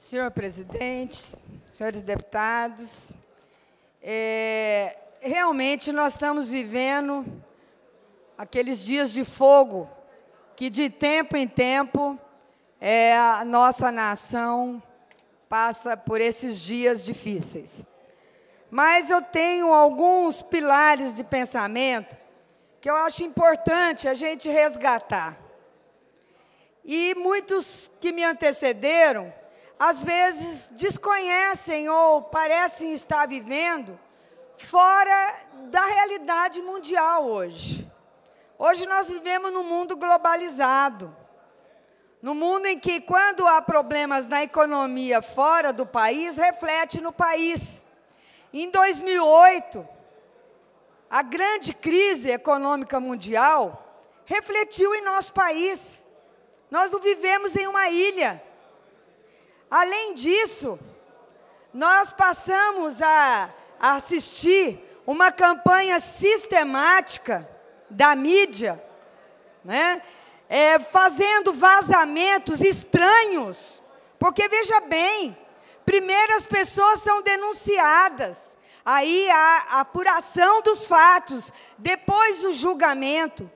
Senhor presidente, senhores deputados, é, realmente nós estamos vivendo aqueles dias de fogo que, de tempo em tempo, é, a nossa nação passa por esses dias difíceis. Mas eu tenho alguns pilares de pensamento que eu acho importante a gente resgatar. E muitos que me antecederam às vezes desconhecem ou parecem estar vivendo fora da realidade mundial hoje. Hoje nós vivemos num mundo globalizado. No mundo em que, quando há problemas na economia fora do país, reflete no país. Em 2008, a grande crise econômica mundial refletiu em nosso país. Nós não vivemos em uma ilha. Além disso, nós passamos a assistir uma campanha sistemática da mídia, né? É, fazendo vazamentos estranhos. Porque veja bem, primeiro as pessoas são denunciadas, aí a apuração dos fatos, depois o julgamento.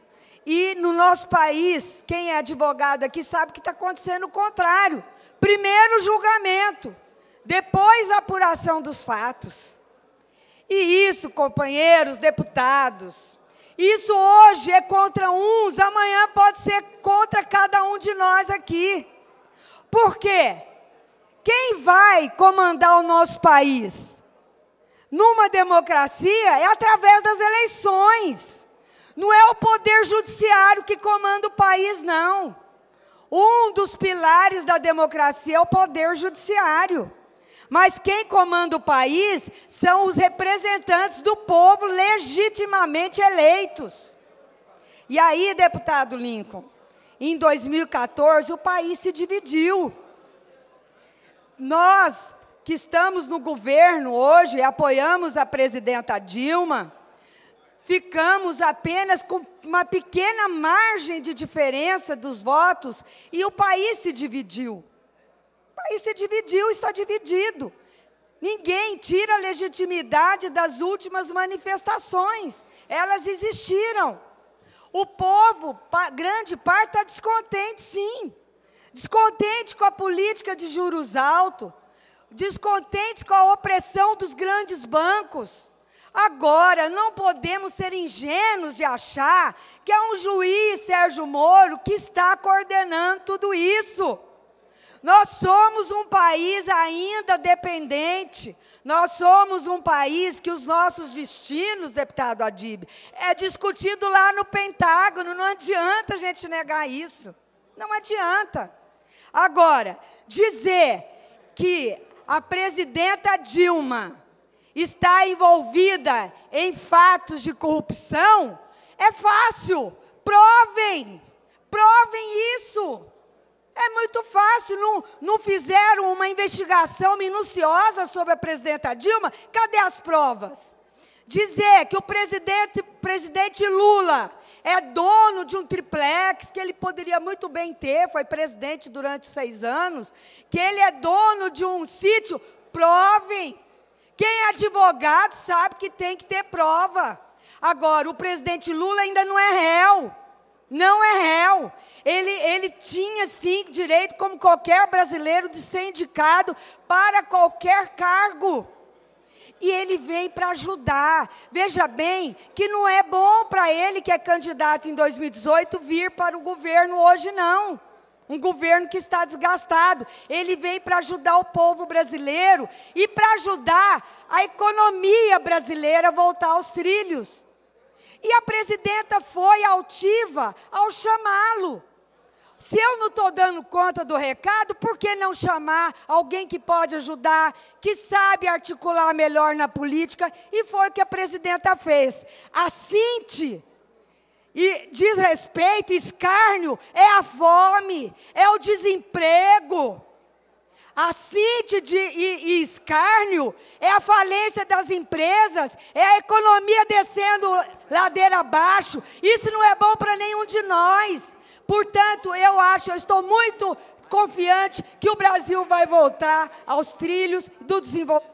E no nosso país, quem é advogado aqui sabe que está acontecendo o contrário. Primeiro julgamento, depois a apuração dos fatos. E isso, companheiros deputados, isso hoje é contra uns, amanhã pode ser contra cada um de nós aqui. Por quê? Quem vai comandar o nosso país? Numa democracia é através das eleições. Não é o poder judiciário que comanda o país, não. Um dos pilares da democracia é o poder judiciário. Mas quem comanda o país são os representantes do povo legitimamente eleitos. E aí, deputado Lincoln, em 2014 o país se dividiu. Nós que estamos no governo hoje e apoiamos a presidenta Dilma ficamos apenas com uma pequena margem de diferença dos votos e o país se dividiu. O país se dividiu, está dividido. Ninguém tira a legitimidade das últimas manifestações. Elas existiram. O povo, grande parte, está descontente, sim. Descontente com a política de juros altos, descontente com a opressão dos grandes bancos Agora, não podemos ser ingênuos de achar que é um juiz, Sérgio Moro, que está coordenando tudo isso. Nós somos um país ainda dependente. Nós somos um país que os nossos destinos, deputado Adib, é discutido lá no Pentágono. Não adianta a gente negar isso. Não adianta. Agora, dizer que a presidenta Dilma está envolvida em fatos de corrupção, é fácil. Provem, provem isso. É muito fácil. Não, não fizeram uma investigação minuciosa sobre a presidenta Dilma? Cadê as provas? Dizer que o presidente, presidente Lula é dono de um triplex que ele poderia muito bem ter, foi presidente durante seis anos, que ele é dono de um sítio, provem quem é advogado sabe que tem que ter prova. Agora, o presidente Lula ainda não é réu. Não é réu. Ele, ele tinha, sim, direito, como qualquer brasileiro, de ser indicado para qualquer cargo. E ele vem para ajudar. Veja bem que não é bom para ele, que é candidato em 2018, vir para o governo hoje, não. Um governo que está desgastado. Ele veio para ajudar o povo brasileiro e para ajudar a economia brasileira a voltar aos trilhos. E a presidenta foi altiva ao chamá-lo. Se eu não estou dando conta do recado, por que não chamar alguém que pode ajudar, que sabe articular melhor na política? E foi o que a presidenta fez. A Cinti e desrespeito, escárnio, é a fome, é o desemprego. A CIT de, e, e, escárnio é a falência das empresas, é a economia descendo ladeira abaixo. Isso não é bom para nenhum de nós. Portanto, eu acho, eu estou muito confiante que o Brasil vai voltar aos trilhos do desenvolvimento.